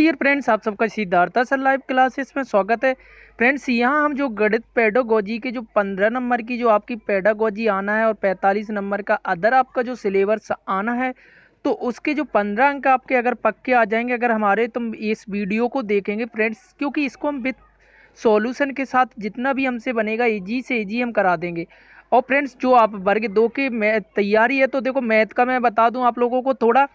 dear friends आप सबका Siddhartha sir live classes में स्वागत है फ्रेंड्स यहाँ हम जो गणित पेडोगोजी के जो पंद्रह नंबर की जो आपकी पेडागोजी आना है और पैंतालीस नंबर का अदर आपका जो सिलेबस आना है तो उसके जो पंद्रह अंक आपके अगर पक्के आ जाएंगे अगर हमारे तुम इस वीडियो को देखेंगे फ्रेंड्स क्योंकि इसको हम विथ सोल्यूशन के साथ जितना भी हमसे बनेगा ईजी से ईजी हम करा देंगे और फ्रेंड्स जो आप वर्ग दो की तैयारी है तो देखो मैथ का मैं बता दूँ आप लोगों को थोड़ा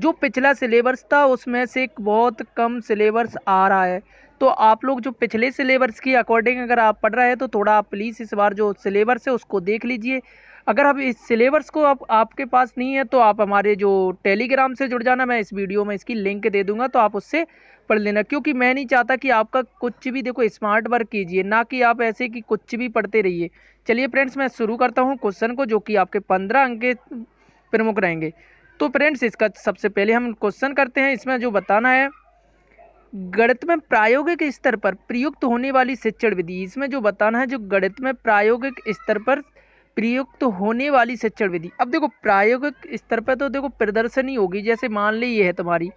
जो पिछला सिलेबस था उसमें से बहुत कम सिलेबस आ रहा है तो आप लोग जो पिछले सिलेबस की अकॉर्डिंग अगर आप पढ़ रहे हैं तो थोड़ा आप प्लीज़ इस बार जो सिलेबस है उसको देख लीजिए अगर अब इस सिलेबस को आप आपके पास नहीं है तो आप हमारे जो टेलीग्राम से जुड़ जाना मैं इस वीडियो में इसकी लिंक दे दूंगा तो आप उससे पढ़ लेना क्योंकि मैं नहीं चाहता कि आपका कुछ भी देखो स्मार्ट वर्क कीजिए ना कि आप ऐसे कि कुछ भी पढ़ते रहिए चलिए फ्रेंड्स मैं शुरू करता हूँ क्वेश्चन को जो कि आपके पंद्रह अंक प्रमुख रहेंगे तो फ्रेंड्स इसका सबसे पहले हम क्वेश्चन करते हैं इसमें जो बताना है गणित में प्रायोगिक स्तर पर प्रयुक्त होने वाली शिक्षण विधि इसमें जो बताना है जो गणित में प्रायोगिक स्तर पर प्रयुक्त होने वाली शिक्षण विधि अब देखो प्रायोगिक स्तर पर तो देखो प्रदर्शनी होगी जैसे मान ली ये है तुम्हारी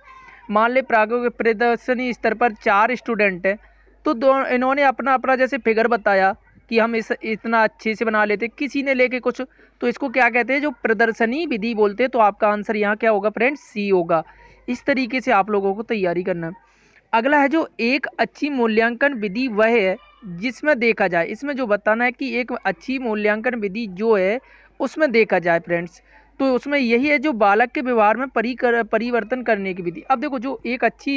मान ले प्रायोगिक प्रदर्शनी स्तर पर चार स्टूडेंट हैं तो दो इन्होंने अपना अपना जैसे फिगर बताया कि हम इस इतना अच्छे से बना लेते किसी ने लेके कुछ तो इसको क्या कहते हैं जो प्रदर्शनी विधि बोलते हैं तो आपका आंसर यहाँ क्या होगा फ्रेंड सी होगा इस तरीके से आप लोगों को तैयारी करना है अगला है जो एक अच्छी मूल्यांकन विधि वह है जिसमें देखा जाए इसमें जो बताना है कि एक अच्छी मूल्यांकन विधि जो है उसमें देखा जाए फ्रेंड्स तो उसमें यही है जो बालक के व्यवहार में परी कर, परिवर्तन करने की विधि अब देखो जो एक अच्छी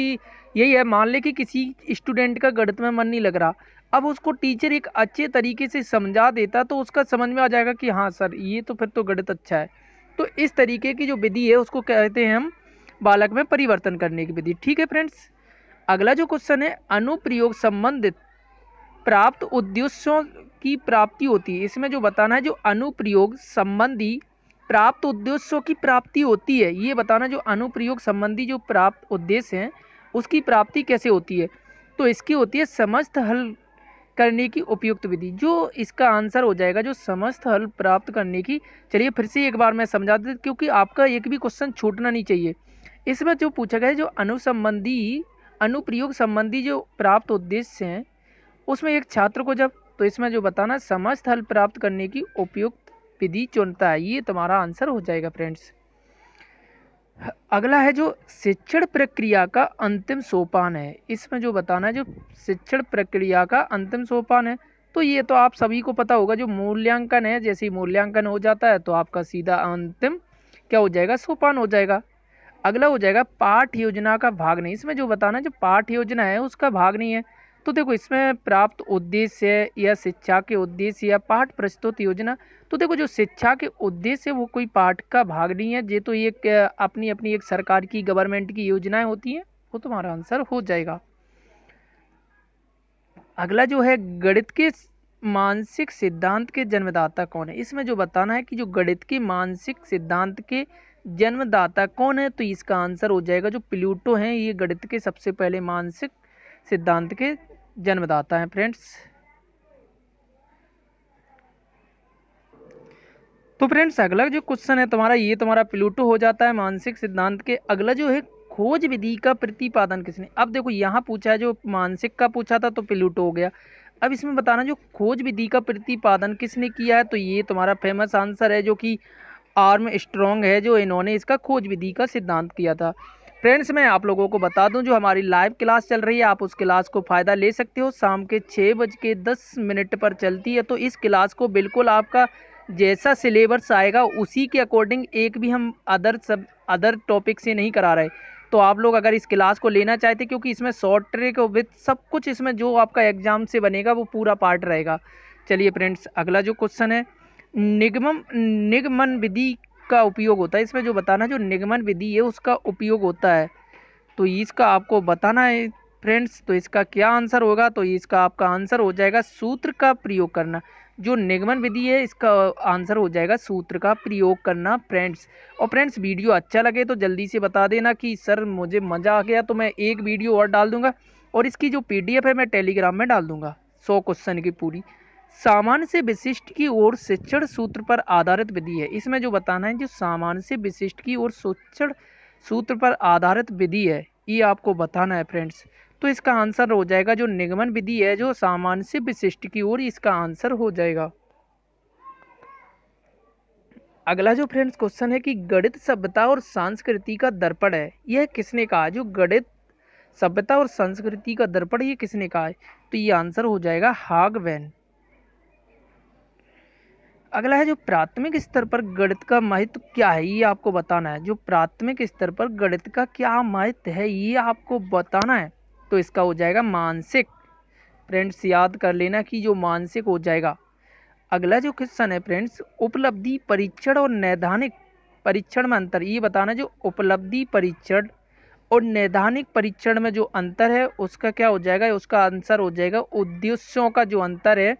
यही है मान ले कि किसी स्टूडेंट का गणित में मन नहीं लग रहा अब उसको टीचर एक अच्छे तरीके से समझा देता तो उसका समझ में आ जाएगा कि हाँ सर ये तो फिर तो गणित अच्छा है तो इस तरीके की जो विधि है उसको कहते हैं हम बालक में परिवर्तन करने की विधि ठीक है फ्रेंड्स अगला जो क्वेश्चन है अनुप्रयोग संबंधित प्राप्त उद्देश्यों की प्राप्ति होती है इसमें जो बताना है जो अनुप्रयोग संबंधी प्राप्त उद्देश्यों की प्राप्ति होती है ये बताना जो अनुप्रयोग संबंधी जो प्राप्त उद्देश्य हैं उसकी प्राप्ति कैसे होती है तो इसकी होती है समस्त हल करने की उपयुक्त विधि जो इसका आंसर हो जाएगा जो समस्त हल प्राप्त करने की चलिए फिर से एक बार मैं समझा दे क्योंकि आपका एक भी क्वेश्चन छूटना नहीं चाहिए इसमें जो पूछा गया है जो अनुसंबंधी अनुप्रयोग संबंधी जो प्राप्त उद्देश्य हैं उसमें एक छात्र को जब तो इसमें जो बताना समस्त हल प्राप्त करने की उपयुक्त विधि चुनता है ये तुम्हारा आंसर हो जाएगा फ्रेंड्स अगला है जो शिक्षण प्रक्रिया का अंतिम सोपान है इसमें जो बताना है जो शिक्षण प्रक्रिया का अंतिम सोपान है तो ये तो आप सभी को पता होगा जो मूल्यांकन है जैसे मूल्यांकन हो जाता है तो आपका सीधा अंतिम क्या हो जाएगा सोपान हो जाएगा अगला हो जाएगा पाठ योजना का भाग नहीं इसमें जो बताना है जो पाठ योजना है उसका भाग नहीं है तो देखो इसमें प्राप्त उद्देश्य या शिक्षा के उद्देश्य या पाठ प्रस्तुत योजना तो देखो जो शिक्षा के उद्देश्य वो कोई पाठ का भाग नहीं है ये तो एक अपनी अपनी एक सरकार की गवर्नमेंट की योजनाएं होती हैं वो तुम्हारा आंसर हो जाएगा अगला जो है गणित के मानसिक सिद्धांत के जन्मदाता कौन है इसमें जो बताना है कि जो गणित के मानसिक सिद्धांत के जन्मदाता कौन है तो इसका आंसर हो जाएगा जो प्लूटो हैं ये गणित के सबसे पहले मानसिक सिद्धांत के जन्मदाता हैं फ्रेंड्स तो फ्रेंड्स अगला जो क्वेश्चन है तुम्हारा ये तुम्हारा प्लूटो हो जाता है मानसिक सिद्धांत के अगला जो है खोज विधि का प्रतिपादन किसने अब देखो यहाँ पूछा है जो मानसिक का पूछा था तो प्लूटो हो गया अब इसमें बताना जो खोज विधि का प्रतिपादन किसने किया है तो ये तुम्हारा फेमस आंसर है जो कि आर्म स्ट्रॉन्ग है जो इन्होंने इसका खोज विधि का सिद्धांत किया था फ्रेंड्स मैं आप लोगों को बता दूं जो हमारी लाइव क्लास चल रही है आप उस क्लास को फ़ायदा ले सकते हो शाम के छः बज के दस मिनट पर चलती है तो इस क्लास को बिल्कुल आपका जैसा सिलेबस आएगा उसी के अकॉर्डिंग एक भी हम अदर सब अदर टॉपिक से नहीं करा रहे तो आप लोग अगर इस क्लास को लेना चाहते क्योंकि इसमें शॉर्ट ट्रिक विथ सब कुछ इसमें जो आपका एग्ज़ाम से बनेगा वो पूरा पार्ट रहेगा चलिए फ्रेंड्स अगला जो क्वेश्चन है निगमम निगमन विधि का उपयोग होता है इसमें जो बताना जो निगमन विधि है उसका उपयोग होता है तो इसका आपको बताना है फ्रेंड्स तो इसका क्या आंसर होगा तो इसका आपका आंसर हो जाएगा सूत्र का प्रयोग करना जो निगमन विधि है इसका आंसर हो जाएगा सूत्र का प्रयोग करना फ्रेंड्स और फ्रेंड्स वीडियो अच्छा लगे तो जल्दी से बता देना कि सर मुझे मज़ा आ गया तो मैं एक वीडियो और डाल दूंगा और इसकी जो पीडीएफ है मैं टेलीग्राम में डाल दूंगा सौ क्वेश्चन की पूरी सामान्य से विशिष्ट की ओर शिक्षण सूत्र पर आधारित विधि है इसमें जो बताना है जो सामान्य से विशिष्ट की ओर शिक्षण सूत्र पर आधारित विधि है ये आपको बताना है फ्रेंड्स तो इसका आंसर हो जाएगा जो निगमन विधि है जो सामान्य से विशिष्ट की ओर इसका आंसर हो जाएगा अगला जो फ्रेंड्स क्वेश्चन है कि गणित सभ्यता और संस्कृति का दर्पण है यह किसने कहा जो गणित सभ्यता और संस्कृति का दर्पण ये किसने कहा है तो ये आंसर हो जाएगा हागवैन अगला है जो प्राथमिक स्तर पर गणित का महत्व क्या है ये आपको बताना है जो प्राथमिक स्तर पर गणित का क्या महत्व है ये आपको बताना है तो इसका हो जाएगा मानसिक फ्रेंड्स याद कर लेना कि जो मानसिक हो जाएगा अगला जो क्वेश्चन है फ्रेंड्स उपलब्धि परीक्षण और नैदानिक परीक्षण में अंतर ये बताना जो उपलब्धि परीक्षण और नैदानिक परीक्षण में जो अंतर है उसका क्या हो जाएगा उसका आंसर हो जाएगा उद्देश्यों का जो अंतर है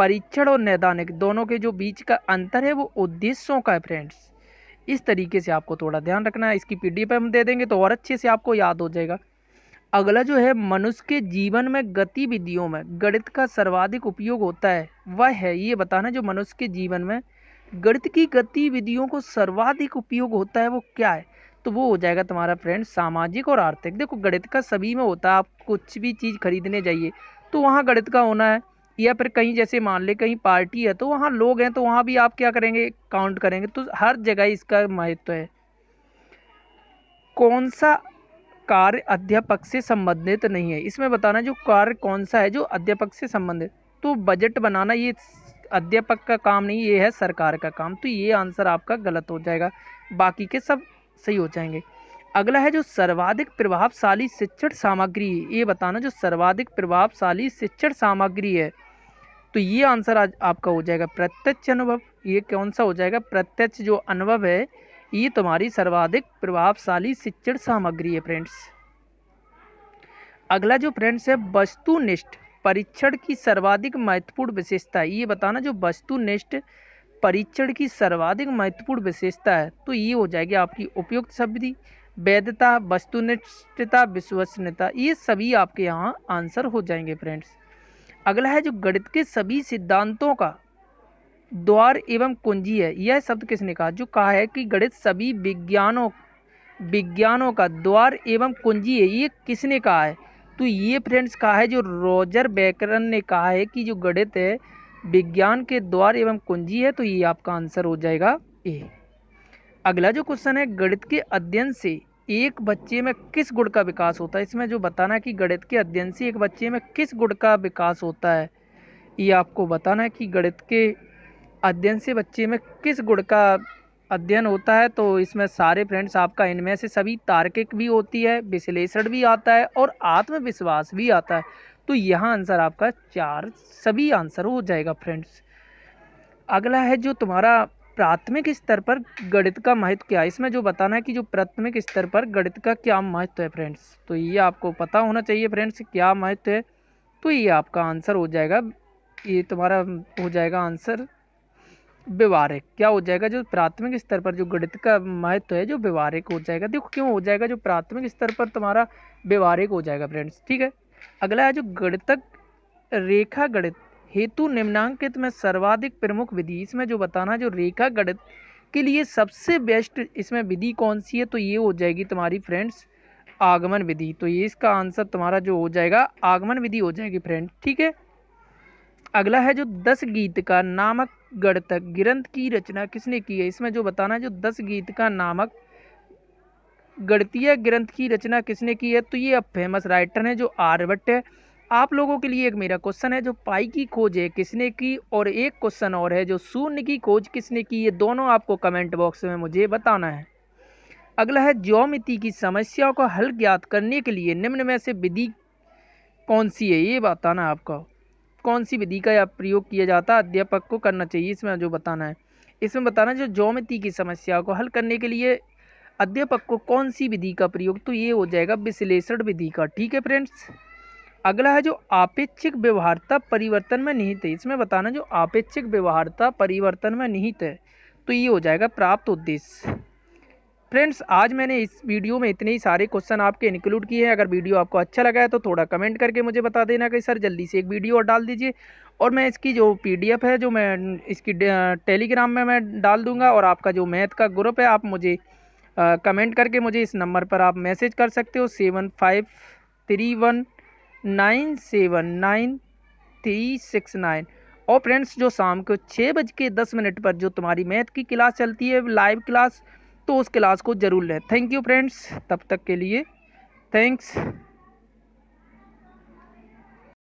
परीक्षण और नैदानिक दोनों के जो बीच का अंतर है वो उद्देश्यों का है फ्रेंड्स इस तरीके से आपको थोड़ा ध्यान रखना है इसकी पीडीएफ हम दे देंगे तो और अच्छे से आपको याद हो जाएगा अगला जो है मनुष्य के जीवन में गतिविधियों में गणित का सर्वाधिक उपयोग होता है वह है ये बताना जो मनुष्य के जीवन में गणित की गतिविधियों को सर्वाधिक उपयोग होता है वो क्या है तो वो हो जाएगा तुम्हारा फ्रेंड सामाजिक और आर्थिक देखो गणित का सभी में होता है आप कुछ भी चीज़ खरीदने जाइए तो वहाँ गणित का होना है या फिर कहीं जैसे मान ले कहीं पार्टी है तो वहाँ लोग हैं तो वहाँ भी आप क्या करेंगे काउंट करेंगे तो हर जगह इसका महत्व है कौन सा कार्य अध्यापक से संबंधित नहीं है इसमें बताना जो कार्य कौन सा है जो अध्यापक से संबंधित तो बजट बनाना ये अध्यापक का काम नहीं ये है सरकार का काम तो ये आंसर आपका गलत हो जाएगा बाकी के सब सही हो जाएंगे अगला है जो सर्वाधिक प्रभावशाली शिक्षण सामग्री ये बताना जो सर्वाधिक प्रभावशाली शिक्षण सामग्री है तो ये आंसर आज आपका हो जाएगा प्रत्यक्ष अनुभव ये कौन सा हो जाएगा प्रत्यक्ष जो अनुभव है ये तुम्हारी सर्वाधिक प्रभावशाली शिक्षण सामग्री है फ्रेंड्स अगला जो फ्रेंड्स है वस्तुनिष्ठ परीक्षण की सर्वाधिक महत्वपूर्ण विशेषता ये बताना जो वस्तुनिष्ठ परीक्षण की सर्वाधिक महत्वपूर्ण विशेषता है तो ये हो जाएगी आपकी उपयुक्त शब्दी वैधता वस्तुनिष्ठता विश्वसनीयता ये सभी आपके यहाँ आंसर हो जाएंगे फ्रेंड्स अगला है जो गणित के सभी सिद्धांतों का द्वार एवं कुंजी है यह शब्द किसने कहा जो कहा है कि गणित सभी विज्ञानों विज्ञानों का द्वार एवं कुंजी है ये किसने कहा है तो ये फ्रेंड्स कहा है जो रोजर बैकरन ने कहा है कि जो गणित है विज्ञान के द्वार एवं कुंजी है तो ये आपका आंसर हो जाएगा ए अगला जो क्वेश्चन है गणित के अध्ययन से एक बच्चे में किस गुण का विकास होता है इसमें जो बताना है कि गणित के अध्ययन से एक बच्चे में किस गुण का विकास होता है ये आपको बताना है कि गणित के अध्ययन से बच्चे में किस गुण का अध्ययन होता है तो इसमें सारे फ्रेंड्स आपका इनमें से सभी तार्किक भी होती है विश्लेषण भी आता है और आत्मविश्वास भी आता है तो यहाँ आंसर आपका चार सभी आंसर हो जाएगा फ्रेंड्स अगला है जो तुम्हारा प्राथमिक स्तर पर गणित का महत्व क्या है इसमें जो बताना है कि जो प्राथमिक स्तर पर गणित का क्या महत्व है फ्रेंड्स तो ये आपको पता होना चाहिए फ्रेंड्स क्या महत्व है तो ये आपका आंसर हो जाएगा ये तुम्हारा हो जाएगा आंसर व्यवहारिक क्या हो जाएगा जो प्राथमिक स्तर पर जो गणित का महत्व है जो व्यवहारिक हो जाएगा देखो क्यों हो जाएगा जो प्राथमिक स्तर पर तुम्हारा व्यवहारिक हो जाएगा फ्रेंड्स ठीक है अगला है जो गणितक रेखा गणित हेतु निम्नांकित में सर्वाधिक प्रमुख विधि इसमें जो बताना जो रेखा गणित के लिए सबसे बेस्ट इसमें विधि कौन सी है तो ये हो जाएगी तुम्हारी फ्रेंड्स आगमन विधि तो ये इसका आंसर तुम्हारा जो हो जाएगा आगमन विधि हो जाएगी फ्रेंड ठीक है अगला है जो दस गीत का नामक गणित ग्रंथ की रचना किसने की है इसमें जो बताना है जो दस गीत का नामक गणतीय ग्रंथ की रचना किसने की है तो ये अब फेमस राइटर है जो आर्यभट्ट है आप लोगों के लिए एक मेरा क्वेश्चन है जो पाई की खोज है किसने की और एक क्वेश्चन और है जो शून्य की खोज किसने की ये दोनों आपको कमेंट बॉक्स में मुझे बताना है अगला है ज्योमिति की समस्याओं का हल ज्ञात करने के लिए निम्न में से विधि कौन सी है ये बताना है आपका कौन सी विधि का प्रयोग किया जाता है अध्यापक को करना चाहिए इसमें जो बताना है इसमें बताना जो ज्योमिति की समस्या को हल करने के लिए अध्यापक को कौन सी विधि का प्रयोग तो ये हो जाएगा विश्लेषण विधि का ठीक है फ्रेंड्स अगला है जो आपेक्षिक व्यवहारता परिवर्तन में निहित है इसमें बताना जो आपेक्षिक व्यवहारता परिवर्तन में निहित है तो ये हो जाएगा प्राप्त उद्देश्य फ्रेंड्स आज मैंने इस वीडियो में इतने ही सारे क्वेश्चन आपके इंक्लूड किए हैं अगर वीडियो आपको अच्छा लगा है तो थोड़ा कमेंट करके मुझे बता देना कि सर जल्दी से एक वीडियो और डाल दीजिए और मैं इसकी जो पीडीएफ है जो मैं इसकी टेलीग्राम में मैं डाल दूंगा और आपका जो मैथ का ग्रुप है आप मुझे आ, कमेंट करके मुझे इस नंबर पर आप मैसेज कर सकते हो seven five three one nine seven nine three six nine और फ्रेंड्स जो शाम को छः बज के दस मिनट पर जो तुम्हारी मैथ की क्लास चलती है लाइव क्लास तो उस क्लास को ज़रूर लें थैंक यू फ्रेंड्स तब तक के लिए थैंक्स